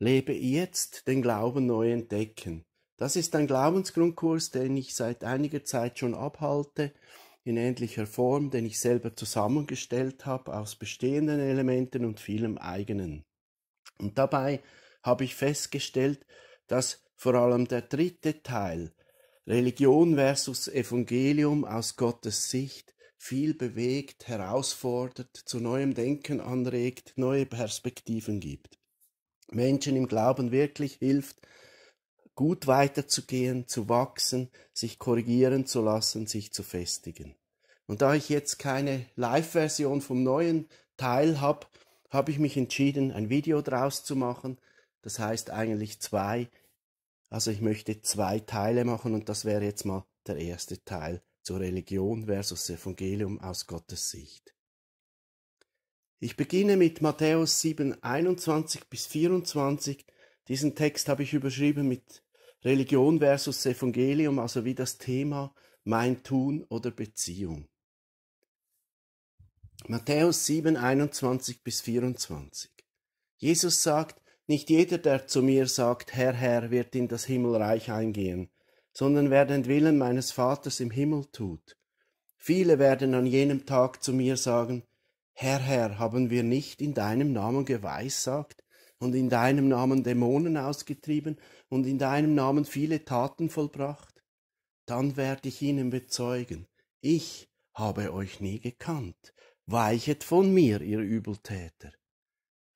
Lebe jetzt den Glauben neu entdecken. Das ist ein Glaubensgrundkurs, den ich seit einiger Zeit schon abhalte, in ähnlicher Form, den ich selber zusammengestellt habe aus bestehenden Elementen und vielem eigenen. Und dabei habe ich festgestellt, dass vor allem der dritte Teil, Religion versus Evangelium aus Gottes Sicht, viel bewegt, herausfordert, zu neuem Denken anregt, neue Perspektiven gibt. Menschen im Glauben wirklich hilft, gut weiterzugehen, zu wachsen, sich korrigieren zu lassen, sich zu festigen. Und da ich jetzt keine Live-Version vom neuen Teil habe, habe ich mich entschieden, ein Video draus zu machen. Das heißt eigentlich zwei. Also ich möchte zwei Teile machen und das wäre jetzt mal der erste Teil zur Religion versus Evangelium aus Gottes Sicht. Ich beginne mit Matthäus 7, 21 bis 24. Diesen Text habe ich überschrieben mit Religion versus Evangelium, also wie das Thema mein Tun oder Beziehung. Matthäus 7, 21 bis 24. Jesus sagt, nicht jeder, der zu mir sagt, Herr, Herr, wird in das Himmelreich eingehen, sondern wer den Willen meines Vaters im Himmel tut. Viele werden an jenem Tag zu mir sagen, Herr, Herr, haben wir nicht in deinem Namen geweissagt und in deinem Namen Dämonen ausgetrieben und in deinem Namen viele Taten vollbracht? Dann werde ich ihnen bezeugen, ich habe euch nie gekannt, weichet von mir, ihr Übeltäter.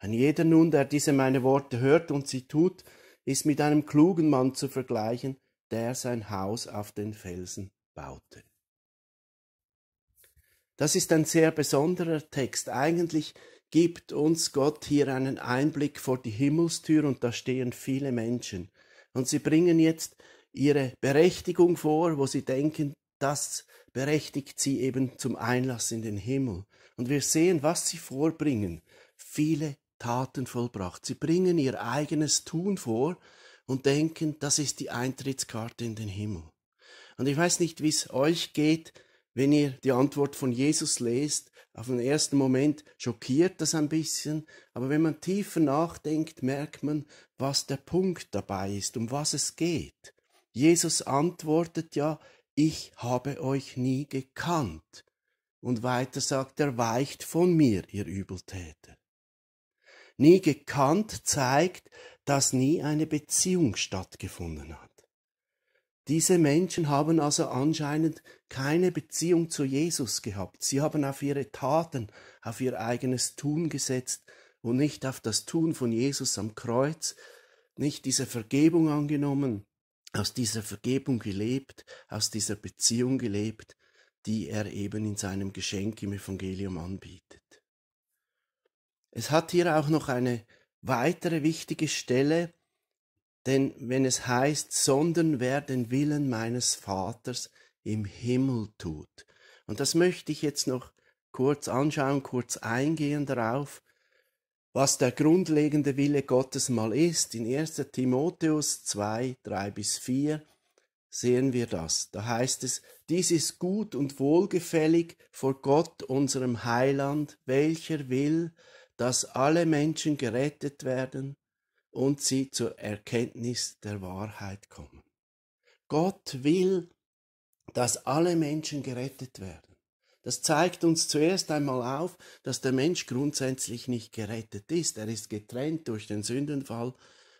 Ein jeder nun, der diese meine Worte hört und sie tut, ist mit einem klugen Mann zu vergleichen, der sein Haus auf den Felsen baute. Das ist ein sehr besonderer Text. Eigentlich gibt uns Gott hier einen Einblick vor die Himmelstür und da stehen viele Menschen. Und sie bringen jetzt ihre Berechtigung vor, wo sie denken, das berechtigt sie eben zum Einlass in den Himmel. Und wir sehen, was sie vorbringen. Viele Taten vollbracht. Sie bringen ihr eigenes Tun vor und denken, das ist die Eintrittskarte in den Himmel. Und ich weiß nicht, wie es euch geht, wenn ihr die Antwort von Jesus lest, auf den ersten Moment schockiert das ein bisschen, aber wenn man tiefer nachdenkt, merkt man, was der Punkt dabei ist, um was es geht. Jesus antwortet ja, ich habe euch nie gekannt. Und weiter sagt er, weicht von mir, ihr Übeltäter. Nie gekannt zeigt, dass nie eine Beziehung stattgefunden hat. Diese Menschen haben also anscheinend keine Beziehung zu Jesus gehabt. Sie haben auf ihre Taten, auf ihr eigenes Tun gesetzt und nicht auf das Tun von Jesus am Kreuz, nicht diese Vergebung angenommen, aus dieser Vergebung gelebt, aus dieser Beziehung gelebt, die er eben in seinem Geschenk im Evangelium anbietet. Es hat hier auch noch eine weitere wichtige Stelle, denn wenn es heißt, sondern wer den Willen meines Vaters im Himmel tut. Und das möchte ich jetzt noch kurz anschauen, kurz eingehen darauf, was der grundlegende Wille Gottes mal ist. In 1. Timotheus 2, 3 bis 4 sehen wir das. Da heißt es, dies ist gut und wohlgefällig vor Gott, unserem Heiland, welcher will, dass alle Menschen gerettet werden und sie zur Erkenntnis der Wahrheit kommen. Gott will, dass alle Menschen gerettet werden. Das zeigt uns zuerst einmal auf, dass der Mensch grundsätzlich nicht gerettet ist. Er ist getrennt durch den Sündenfall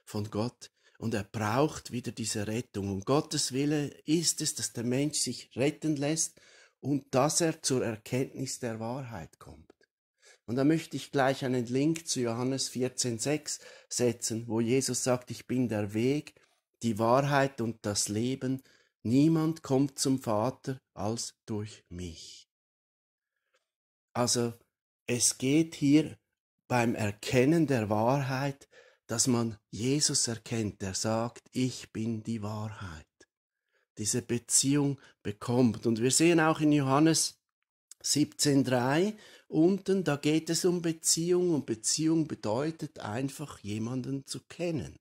von Gott und er braucht wieder diese Rettung. Und Gottes Wille ist es, dass der Mensch sich retten lässt und dass er zur Erkenntnis der Wahrheit kommt. Und da möchte ich gleich einen Link zu Johannes 14.6 setzen, wo Jesus sagt, ich bin der Weg, die Wahrheit und das Leben. Niemand kommt zum Vater als durch mich. Also es geht hier beim Erkennen der Wahrheit, dass man Jesus erkennt, der sagt, ich bin die Wahrheit. Diese Beziehung bekommt. Und wir sehen auch in Johannes 17.3, Unten, da geht es um Beziehung und Beziehung bedeutet einfach jemanden zu kennen.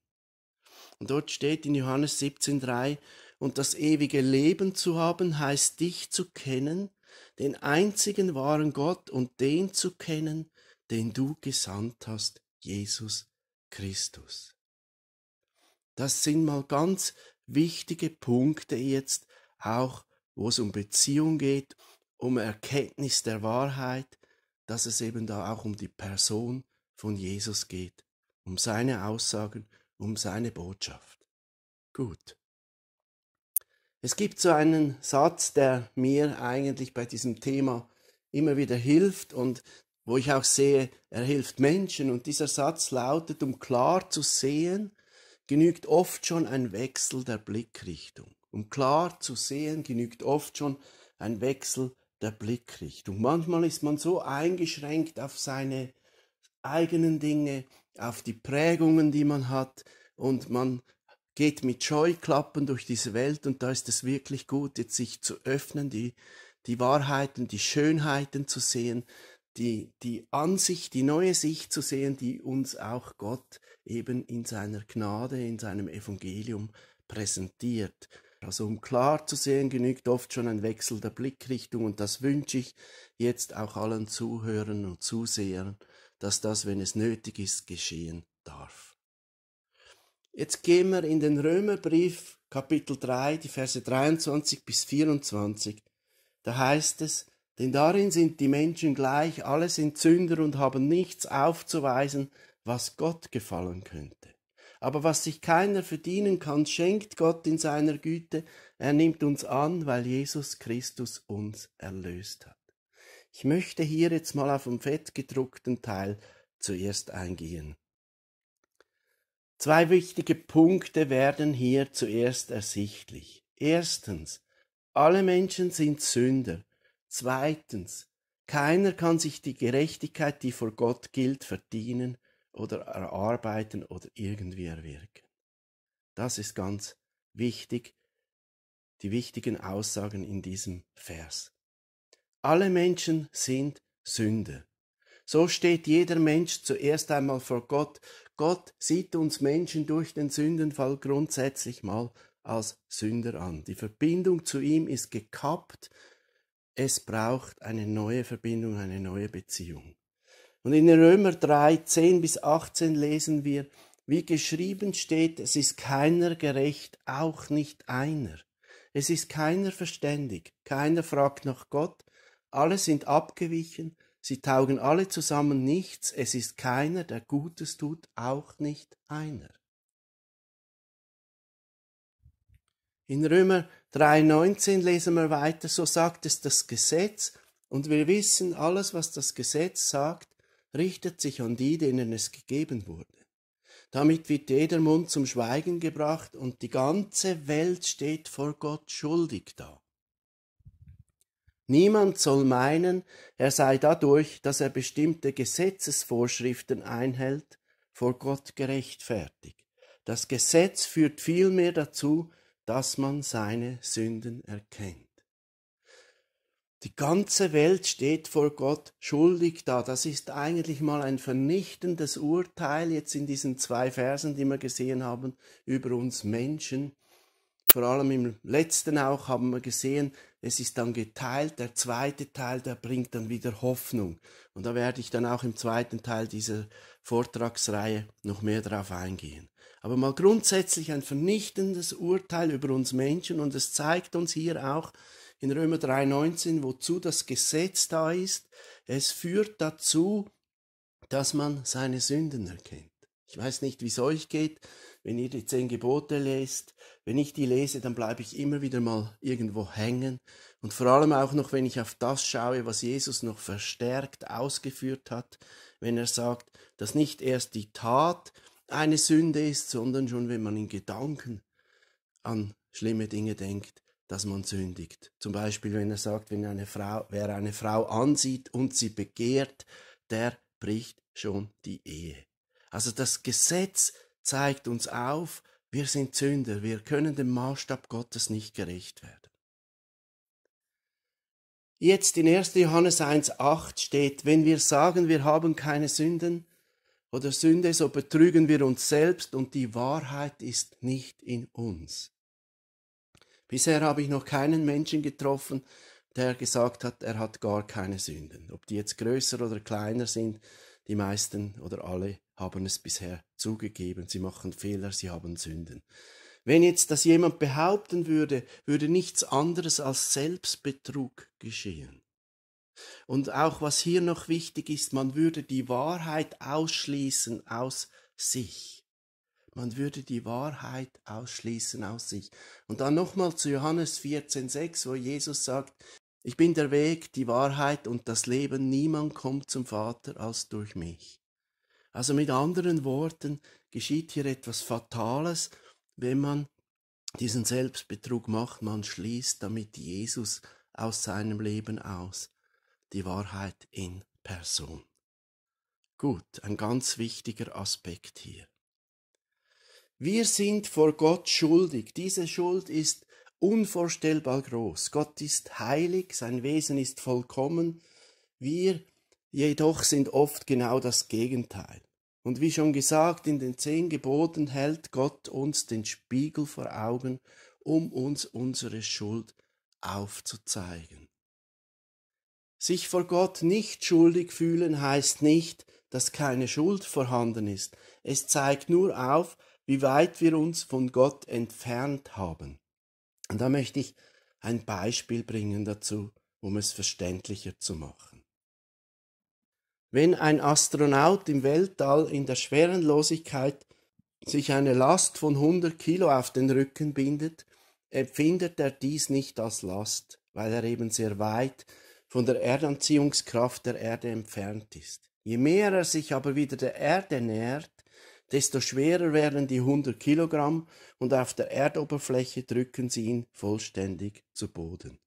Und dort steht in Johannes 17.3, und das ewige Leben zu haben heißt dich zu kennen, den einzigen wahren Gott und den zu kennen, den du gesandt hast, Jesus Christus. Das sind mal ganz wichtige Punkte jetzt, auch wo es um Beziehung geht, um Erkenntnis der Wahrheit, dass es eben da auch um die Person von Jesus geht, um seine Aussagen, um seine Botschaft. Gut. Es gibt so einen Satz, der mir eigentlich bei diesem Thema immer wieder hilft und wo ich auch sehe, er hilft Menschen. Und dieser Satz lautet, um klar zu sehen, genügt oft schon ein Wechsel der Blickrichtung. Um klar zu sehen, genügt oft schon ein Wechsel der Blickrichtung. Manchmal ist man so eingeschränkt auf seine eigenen Dinge, auf die Prägungen, die man hat, und man geht mit Scheuklappen durch diese Welt und da ist es wirklich gut, jetzt sich zu öffnen, die, die Wahrheiten, die Schönheiten zu sehen, die, die Ansicht, die neue Sicht zu sehen, die uns auch Gott eben in seiner Gnade, in seinem Evangelium präsentiert. Also um klar zu sehen, genügt oft schon ein Wechsel der Blickrichtung und das wünsche ich jetzt auch allen Zuhörern und Zusehern, dass das, wenn es nötig ist, geschehen darf. Jetzt gehen wir in den Römerbrief Kapitel 3, die Verse 23 bis 24. Da heißt es, denn darin sind die Menschen gleich, alle sind Sünder und haben nichts aufzuweisen, was Gott gefallen könnte. Aber was sich keiner verdienen kann, schenkt Gott in seiner Güte. Er nimmt uns an, weil Jesus Christus uns erlöst hat. Ich möchte hier jetzt mal auf den fettgedruckten Teil zuerst eingehen. Zwei wichtige Punkte werden hier zuerst ersichtlich. Erstens, alle Menschen sind Sünder. Zweitens, keiner kann sich die Gerechtigkeit, die vor Gott gilt, verdienen oder erarbeiten oder irgendwie erwirken. Das ist ganz wichtig, die wichtigen Aussagen in diesem Vers. Alle Menschen sind Sünder. So steht jeder Mensch zuerst einmal vor Gott. Gott sieht uns Menschen durch den Sündenfall grundsätzlich mal als Sünder an. Die Verbindung zu ihm ist gekappt. Es braucht eine neue Verbindung, eine neue Beziehung. Und in Römer 3, 10 bis 18 lesen wir, wie geschrieben steht, es ist keiner gerecht, auch nicht einer. Es ist keiner verständig, keiner fragt nach Gott, alle sind abgewichen, sie taugen alle zusammen nichts, es ist keiner, der Gutes tut, auch nicht einer. In Römer 3,19 lesen wir weiter, so sagt es das Gesetz, und wir wissen, alles, was das Gesetz sagt, richtet sich an die, denen es gegeben wurde. Damit wird jeder Mund zum Schweigen gebracht und die ganze Welt steht vor Gott schuldig da. Niemand soll meinen, er sei dadurch, dass er bestimmte Gesetzesvorschriften einhält, vor Gott gerechtfertigt. Das Gesetz führt vielmehr dazu, dass man seine Sünden erkennt. Die ganze Welt steht vor Gott schuldig da. Das ist eigentlich mal ein vernichtendes Urteil jetzt in diesen zwei Versen, die wir gesehen haben, über uns Menschen. Vor allem im letzten auch haben wir gesehen, es ist dann geteilt. Der zweite Teil, der bringt dann wieder Hoffnung. Und da werde ich dann auch im zweiten Teil dieser Vortragsreihe noch mehr darauf eingehen. Aber mal grundsätzlich ein vernichtendes Urteil über uns Menschen und es zeigt uns hier auch, in Römer 3,19, wozu das Gesetz da ist. Es führt dazu, dass man seine Sünden erkennt. Ich weiß nicht, wie es euch geht, wenn ihr die zehn Gebote lest. Wenn ich die lese, dann bleibe ich immer wieder mal irgendwo hängen. Und vor allem auch noch, wenn ich auf das schaue, was Jesus noch verstärkt ausgeführt hat, wenn er sagt, dass nicht erst die Tat eine Sünde ist, sondern schon, wenn man in Gedanken an schlimme Dinge denkt, dass man sündigt. Zum Beispiel, wenn er sagt, wenn eine Frau, wer eine Frau ansieht und sie begehrt, der bricht schon die Ehe. Also das Gesetz zeigt uns auf, wir sind Sünder, wir können dem Maßstab Gottes nicht gerecht werden. Jetzt in 1. Johannes 1.8 steht, wenn wir sagen, wir haben keine Sünden oder Sünde, so betrügen wir uns selbst und die Wahrheit ist nicht in uns. Bisher habe ich noch keinen Menschen getroffen, der gesagt hat, er hat gar keine Sünden. Ob die jetzt größer oder kleiner sind, die meisten oder alle haben es bisher zugegeben. Sie machen Fehler, sie haben Sünden. Wenn jetzt das jemand behaupten würde, würde nichts anderes als Selbstbetrug geschehen. Und auch was hier noch wichtig ist, man würde die Wahrheit ausschließen aus sich man würde die Wahrheit ausschließen aus sich. Und dann nochmal zu Johannes 14,6, wo Jesus sagt, ich bin der Weg, die Wahrheit und das Leben, niemand kommt zum Vater als durch mich. Also mit anderen Worten geschieht hier etwas Fatales, wenn man diesen Selbstbetrug macht, man schließt damit Jesus aus seinem Leben aus, die Wahrheit in Person. Gut, ein ganz wichtiger Aspekt hier. Wir sind vor Gott schuldig. Diese Schuld ist unvorstellbar groß. Gott ist heilig, sein Wesen ist vollkommen. Wir jedoch sind oft genau das Gegenteil. Und wie schon gesagt, in den zehn Geboten hält Gott uns den Spiegel vor Augen, um uns unsere Schuld aufzuzeigen. Sich vor Gott nicht schuldig fühlen heißt nicht, dass keine Schuld vorhanden ist. Es zeigt nur auf, wie weit wir uns von Gott entfernt haben. Und da möchte ich ein Beispiel bringen dazu, um es verständlicher zu machen. Wenn ein Astronaut im Weltall in der Schwerenlosigkeit sich eine Last von 100 Kilo auf den Rücken bindet, empfindet er dies nicht als Last, weil er eben sehr weit von der Erdanziehungskraft der Erde entfernt ist. Je mehr er sich aber wieder der Erde nähert, desto schwerer werden die 100 Kilogramm und auf der Erdoberfläche drücken sie ihn vollständig zu Boden.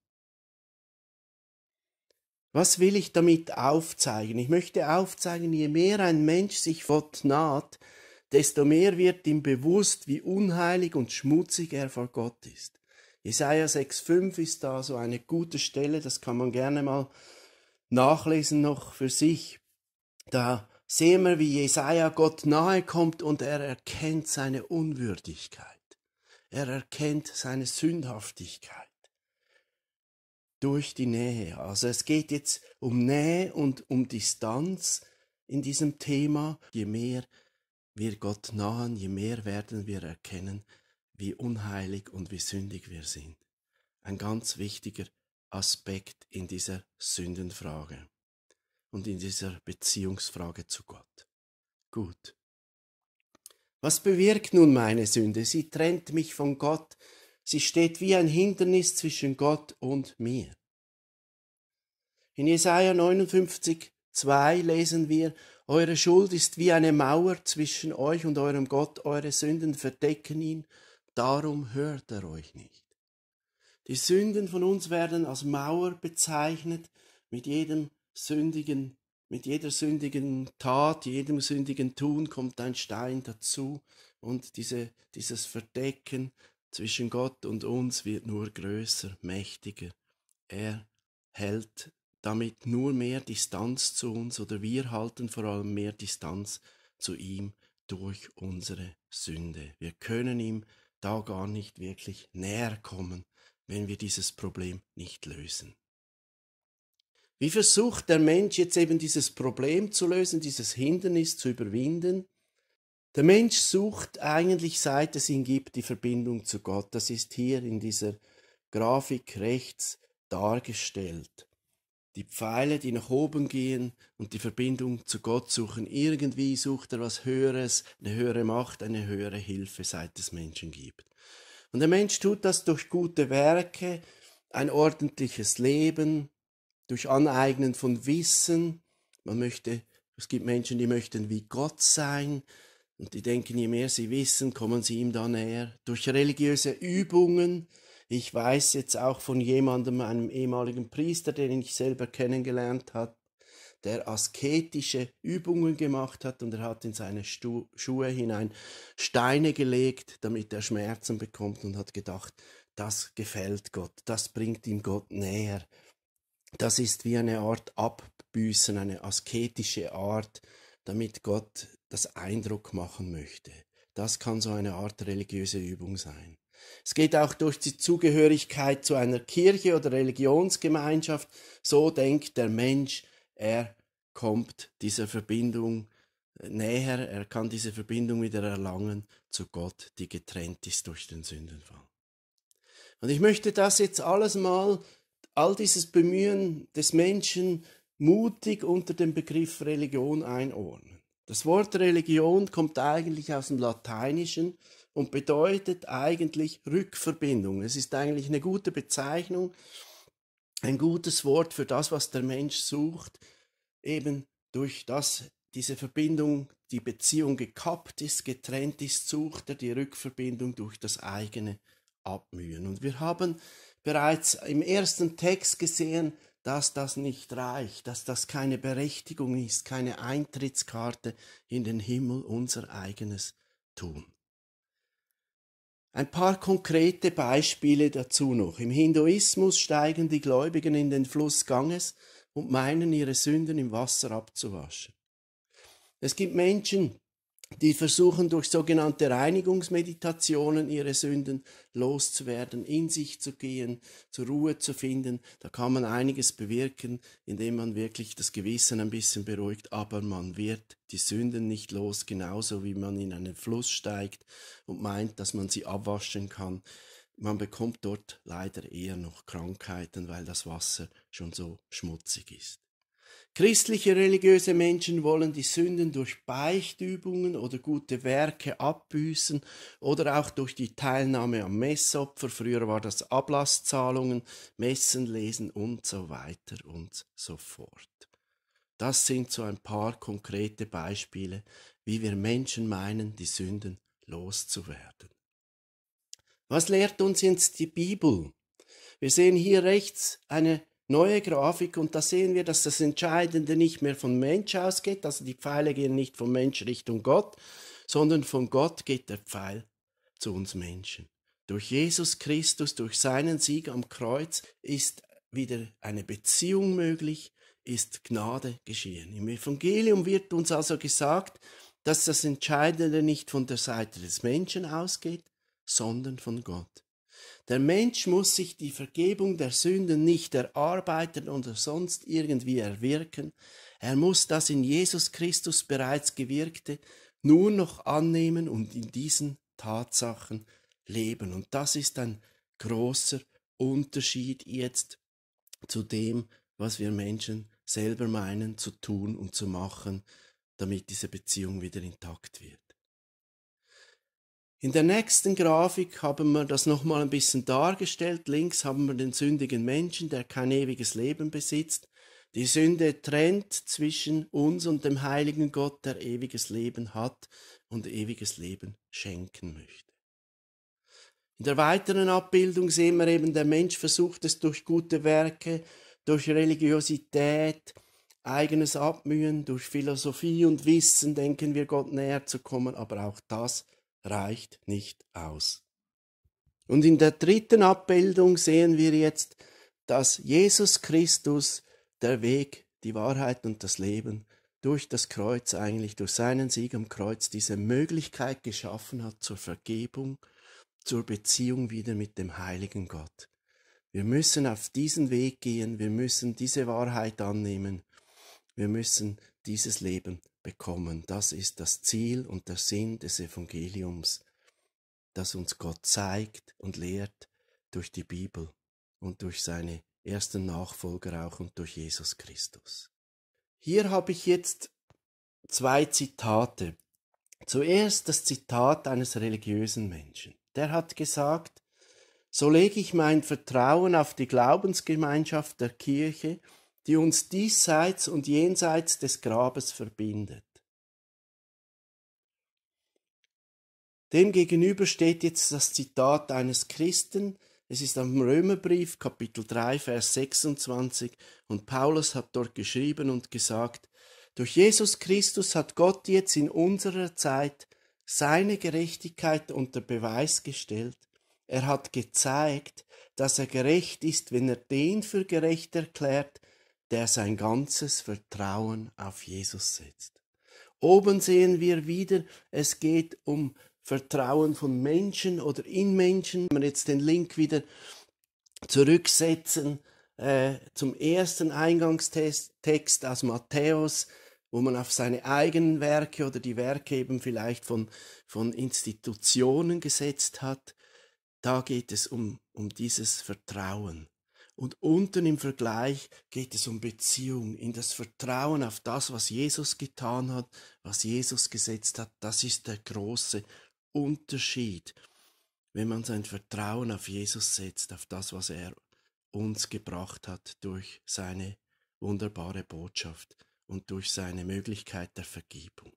Was will ich damit aufzeigen? Ich möchte aufzeigen, je mehr ein Mensch sich Gott naht, desto mehr wird ihm bewusst, wie unheilig und schmutzig er vor Gott ist. Jesaja 6,5 ist da so eine gute Stelle, das kann man gerne mal nachlesen noch für sich. Da sehen wir, wie Jesaja Gott nahe kommt und er erkennt seine Unwürdigkeit. Er erkennt seine Sündhaftigkeit durch die Nähe. Also es geht jetzt um Nähe und um Distanz in diesem Thema. Je mehr wir Gott nahen, je mehr werden wir erkennen, wie unheilig und wie sündig wir sind. Ein ganz wichtiger Aspekt in dieser Sündenfrage und in dieser Beziehungsfrage zu Gott. Gut. Was bewirkt nun meine Sünde? Sie trennt mich von Gott. Sie steht wie ein Hindernis zwischen Gott und mir. In Jesaja 59, 2 lesen wir, Eure Schuld ist wie eine Mauer zwischen euch und eurem Gott, eure Sünden verdecken ihn, darum hört er euch nicht. Die Sünden von uns werden als Mauer bezeichnet, mit jedem sündigen, mit jeder sündigen Tat, jedem sündigen Tun kommt ein Stein dazu und diese, dieses Verdecken zwischen Gott und uns wird nur größer, mächtiger. Er hält damit nur mehr Distanz zu uns oder wir halten vor allem mehr Distanz zu ihm durch unsere Sünde. Wir können ihm da gar nicht wirklich näher kommen, wenn wir dieses Problem nicht lösen. Wie versucht der Mensch jetzt eben dieses Problem zu lösen, dieses Hindernis zu überwinden? Der Mensch sucht eigentlich, seit es ihn gibt, die Verbindung zu Gott. Das ist hier in dieser Grafik rechts dargestellt. Die Pfeile, die nach oben gehen und die Verbindung zu Gott suchen. Irgendwie sucht er was Höheres, eine höhere Macht, eine höhere Hilfe, seit es Menschen gibt. Und der Mensch tut das durch gute Werke, ein ordentliches Leben, durch Aneignen von Wissen. Man möchte, es gibt Menschen, die möchten wie Gott sein und die denken, je mehr sie wissen, kommen sie ihm da näher. Durch religiöse Übungen. Ich weiß jetzt auch von jemandem, einem ehemaligen Priester, den ich selber kennengelernt habe, der asketische Übungen gemacht hat und er hat in seine Stu Schuhe hinein Steine gelegt, damit er Schmerzen bekommt und hat gedacht, das gefällt Gott, das bringt ihm Gott näher das ist wie eine Art Abbüßen, eine asketische Art, damit Gott das Eindruck machen möchte. Das kann so eine Art religiöse Übung sein. Es geht auch durch die Zugehörigkeit zu einer Kirche oder Religionsgemeinschaft. So denkt der Mensch, er kommt dieser Verbindung näher, er kann diese Verbindung wieder erlangen zu Gott, die getrennt ist durch den Sündenfall. Und ich möchte das jetzt alles mal all dieses Bemühen des Menschen mutig unter dem Begriff Religion einordnen. Das Wort Religion kommt eigentlich aus dem Lateinischen und bedeutet eigentlich Rückverbindung. Es ist eigentlich eine gute Bezeichnung, ein gutes Wort für das, was der Mensch sucht, eben durch das diese Verbindung, die Beziehung gekappt ist, getrennt ist, sucht er die Rückverbindung durch das eigene Abmühen. Und wir haben bereits im ersten Text gesehen, dass das nicht reicht, dass das keine Berechtigung ist, keine Eintrittskarte in den Himmel, unser eigenes Tun. Ein paar konkrete Beispiele dazu noch. Im Hinduismus steigen die Gläubigen in den Fluss Ganges und meinen, ihre Sünden im Wasser abzuwaschen. Es gibt Menschen, die versuchen durch sogenannte Reinigungsmeditationen ihre Sünden loszuwerden, in sich zu gehen, zur Ruhe zu finden. Da kann man einiges bewirken, indem man wirklich das Gewissen ein bisschen beruhigt, aber man wird die Sünden nicht los, genauso wie man in einen Fluss steigt und meint, dass man sie abwaschen kann. Man bekommt dort leider eher noch Krankheiten, weil das Wasser schon so schmutzig ist. Christliche religiöse Menschen wollen die Sünden durch Beichtübungen oder gute Werke abbüßen oder auch durch die Teilnahme am Messopfer. Früher war das Ablasszahlungen, Messen lesen und so weiter und so fort. Das sind so ein paar konkrete Beispiele, wie wir Menschen meinen, die Sünden loszuwerden. Was lehrt uns jetzt die Bibel? Wir sehen hier rechts eine neue Grafik und da sehen wir, dass das Entscheidende nicht mehr von Mensch ausgeht, also die Pfeile gehen nicht vom Mensch Richtung Gott, sondern von Gott geht der Pfeil zu uns Menschen. Durch Jesus Christus, durch seinen Sieg am Kreuz ist wieder eine Beziehung möglich, ist Gnade geschehen. Im Evangelium wird uns also gesagt, dass das Entscheidende nicht von der Seite des Menschen ausgeht, sondern von Gott. Der Mensch muss sich die Vergebung der Sünden nicht erarbeiten oder sonst irgendwie erwirken. Er muss das in Jesus Christus bereits Gewirkte nur noch annehmen und in diesen Tatsachen leben. Und das ist ein großer Unterschied jetzt zu dem, was wir Menschen selber meinen zu tun und zu machen, damit diese Beziehung wieder intakt wird. In der nächsten Grafik haben wir das nochmal ein bisschen dargestellt. Links haben wir den sündigen Menschen, der kein ewiges Leben besitzt. Die Sünde trennt zwischen uns und dem heiligen Gott, der ewiges Leben hat und ewiges Leben schenken möchte. In der weiteren Abbildung sehen wir eben, der Mensch versucht es durch gute Werke, durch Religiosität, eigenes Abmühen, durch Philosophie und Wissen, denken wir, Gott näher zu kommen, aber auch das ist reicht nicht aus. Und in der dritten Abbildung sehen wir jetzt, dass Jesus Christus der Weg, die Wahrheit und das Leben durch das Kreuz eigentlich, durch seinen Sieg am Kreuz diese Möglichkeit geschaffen hat zur Vergebung, zur Beziehung wieder mit dem heiligen Gott. Wir müssen auf diesen Weg gehen, wir müssen diese Wahrheit annehmen, wir müssen dieses Leben bekommen. Das ist das Ziel und der Sinn des Evangeliums, das uns Gott zeigt und lehrt durch die Bibel und durch seine ersten Nachfolger auch und durch Jesus Christus. Hier habe ich jetzt zwei Zitate. Zuerst das Zitat eines religiösen Menschen. Der hat gesagt, so lege ich mein Vertrauen auf die Glaubensgemeinschaft der Kirche die uns diesseits und jenseits des Grabes verbindet. Demgegenüber steht jetzt das Zitat eines Christen, es ist am Römerbrief Kapitel 3 Vers 26 und Paulus hat dort geschrieben und gesagt, durch Jesus Christus hat Gott jetzt in unserer Zeit seine Gerechtigkeit unter Beweis gestellt. Er hat gezeigt, dass er gerecht ist, wenn er den für gerecht erklärt, der sein ganzes Vertrauen auf Jesus setzt. Oben sehen wir wieder, es geht um Vertrauen von Menschen oder in Menschen. Wenn wir jetzt den Link wieder zurücksetzen äh, zum ersten Eingangstext aus Matthäus, wo man auf seine eigenen Werke oder die Werke eben vielleicht von, von Institutionen gesetzt hat, da geht es um, um dieses Vertrauen. Und unten im Vergleich geht es um Beziehung, in das Vertrauen auf das, was Jesus getan hat, was Jesus gesetzt hat. Das ist der große Unterschied, wenn man sein Vertrauen auf Jesus setzt, auf das, was er uns gebracht hat durch seine wunderbare Botschaft und durch seine Möglichkeit der Vergebung.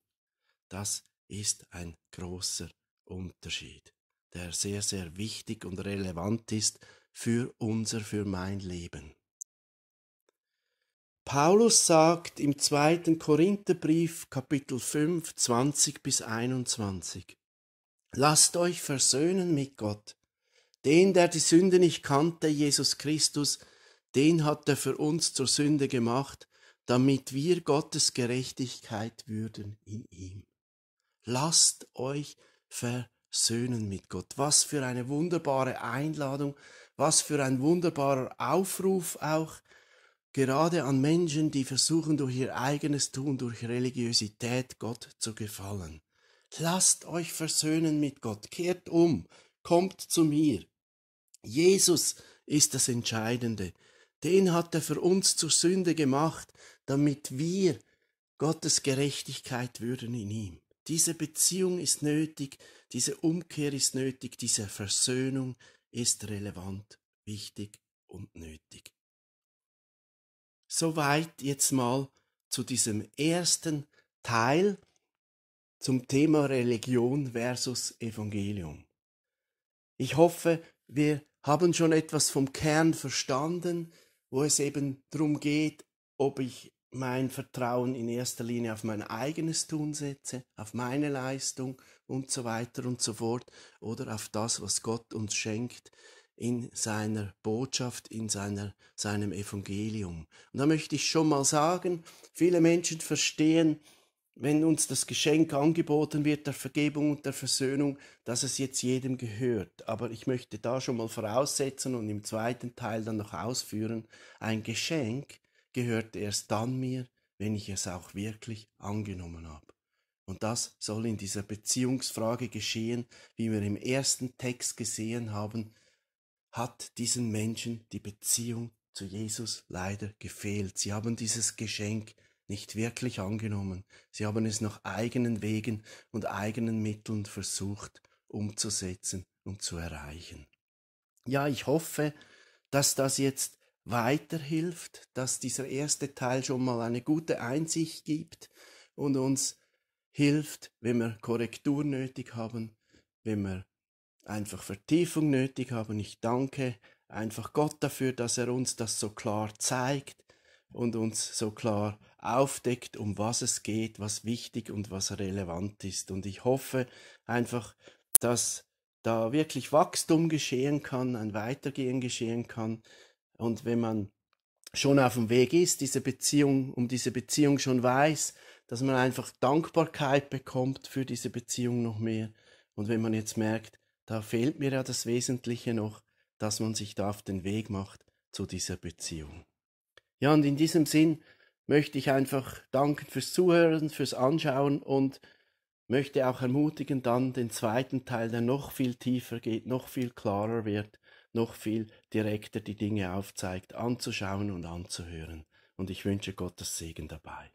Das ist ein großer Unterschied, der sehr, sehr wichtig und relevant ist für unser, für mein Leben. Paulus sagt im zweiten Korintherbrief Kapitel 5 20 bis 21 Lasst euch versöhnen mit Gott. Den, der die Sünde nicht kannte, Jesus Christus, den hat er für uns zur Sünde gemacht, damit wir Gottes Gerechtigkeit würden in ihm. Lasst euch versöhnen mit Gott. Was für eine wunderbare Einladung was für ein wunderbarer Aufruf auch gerade an Menschen, die versuchen durch ihr eigenes Tun, durch Religiosität Gott zu gefallen. Lasst euch versöhnen mit Gott, kehrt um, kommt zu mir. Jesus ist das Entscheidende. Den hat er für uns zur Sünde gemacht, damit wir Gottes Gerechtigkeit würden in ihm. Diese Beziehung ist nötig, diese Umkehr ist nötig, diese Versöhnung ist relevant, wichtig und nötig. Soweit jetzt mal zu diesem ersten Teil zum Thema Religion versus Evangelium. Ich hoffe, wir haben schon etwas vom Kern verstanden, wo es eben darum geht, ob ich mein Vertrauen in erster Linie auf mein eigenes Tun setze, auf meine Leistung und so weiter und so fort oder auf das, was Gott uns schenkt in seiner Botschaft, in seiner, seinem Evangelium. Und da möchte ich schon mal sagen, viele Menschen verstehen, wenn uns das Geschenk angeboten wird der Vergebung und der Versöhnung, dass es jetzt jedem gehört. Aber ich möchte da schon mal voraussetzen und im zweiten Teil dann noch ausführen, ein Geschenk gehört erst dann mir, wenn ich es auch wirklich angenommen habe. Und das soll in dieser Beziehungsfrage geschehen, wie wir im ersten Text gesehen haben, hat diesen Menschen die Beziehung zu Jesus leider gefehlt. Sie haben dieses Geschenk nicht wirklich angenommen. Sie haben es nach eigenen Wegen und eigenen Mitteln versucht umzusetzen und zu erreichen. Ja, ich hoffe, dass das jetzt weiterhilft, dass dieser erste Teil schon mal eine gute Einsicht gibt und uns hilft, wenn wir Korrektur nötig haben, wenn wir einfach Vertiefung nötig haben. Ich danke einfach Gott dafür, dass er uns das so klar zeigt und uns so klar aufdeckt, um was es geht, was wichtig und was relevant ist. Und ich hoffe einfach, dass da wirklich Wachstum geschehen kann, ein Weitergehen geschehen kann, und wenn man schon auf dem Weg ist, diese Beziehung, um diese Beziehung schon weiß, dass man einfach Dankbarkeit bekommt für diese Beziehung noch mehr. Und wenn man jetzt merkt, da fehlt mir ja das Wesentliche noch, dass man sich da auf den Weg macht zu dieser Beziehung. Ja, und in diesem Sinn möchte ich einfach danken fürs Zuhören, fürs Anschauen und möchte auch ermutigen, dann den zweiten Teil, der noch viel tiefer geht, noch viel klarer wird, noch viel direkter die Dinge aufzeigt, anzuschauen und anzuhören. Und ich wünsche Gottes Segen dabei.